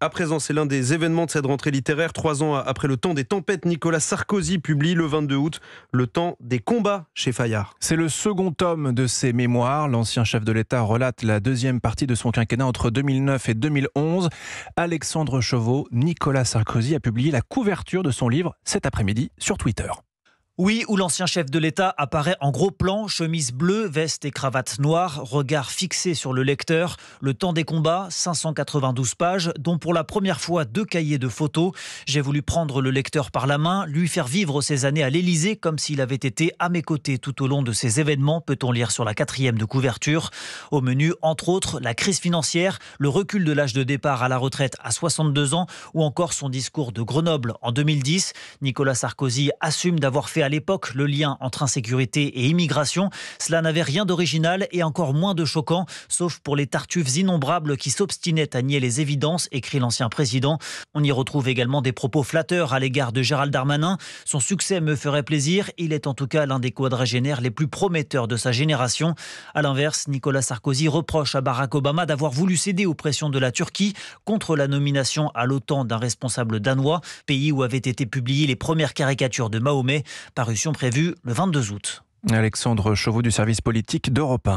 À présent, c'est l'un des événements de cette rentrée littéraire. Trois ans après le temps des tempêtes, Nicolas Sarkozy publie le 22 août Le temps des combats chez Fayard. C'est le second tome de ses mémoires. L'ancien chef de l'État relate la deuxième partie de son quinquennat entre 2009 et 2011. Alexandre Chauveau, Nicolas Sarkozy a publié la couverture de son livre cet après-midi sur Twitter. Oui, où l'ancien chef de l'État apparaît en gros plan, chemise bleue, veste et cravate noire, regard fixé sur le lecteur. Le temps des combats, 592 pages, dont pour la première fois deux cahiers de photos. J'ai voulu prendre le lecteur par la main, lui faire vivre ses années à l'Élysée comme s'il avait été à mes côtés tout au long de ces événements, peut-on lire sur la quatrième de couverture. Au menu, entre autres, la crise financière, le recul de l'âge de départ à la retraite à 62 ans, ou encore son discours de Grenoble en 2010. Nicolas Sarkozy assume d'avoir fait à l'époque le lien entre insécurité et immigration. Cela n'avait rien d'original et encore moins de choquant, sauf pour les tartuffes innombrables qui s'obstinaient à nier les évidences, écrit l'ancien président. On y retrouve également des propos flatteurs à l'égard de Gérald Darmanin. Son succès me ferait plaisir. Il est en tout cas l'un des quadragénaires les plus prometteurs de sa génération. À l'inverse, Nicolas Sarkozy reproche à Barack Obama d'avoir voulu céder aux pressions de la Turquie contre la nomination à l'OTAN d'un responsable danois, pays où avaient été publiées les premières caricatures de Mahomet parution prévue le 22 août. Alexandre Chauveau du service politique d'Europe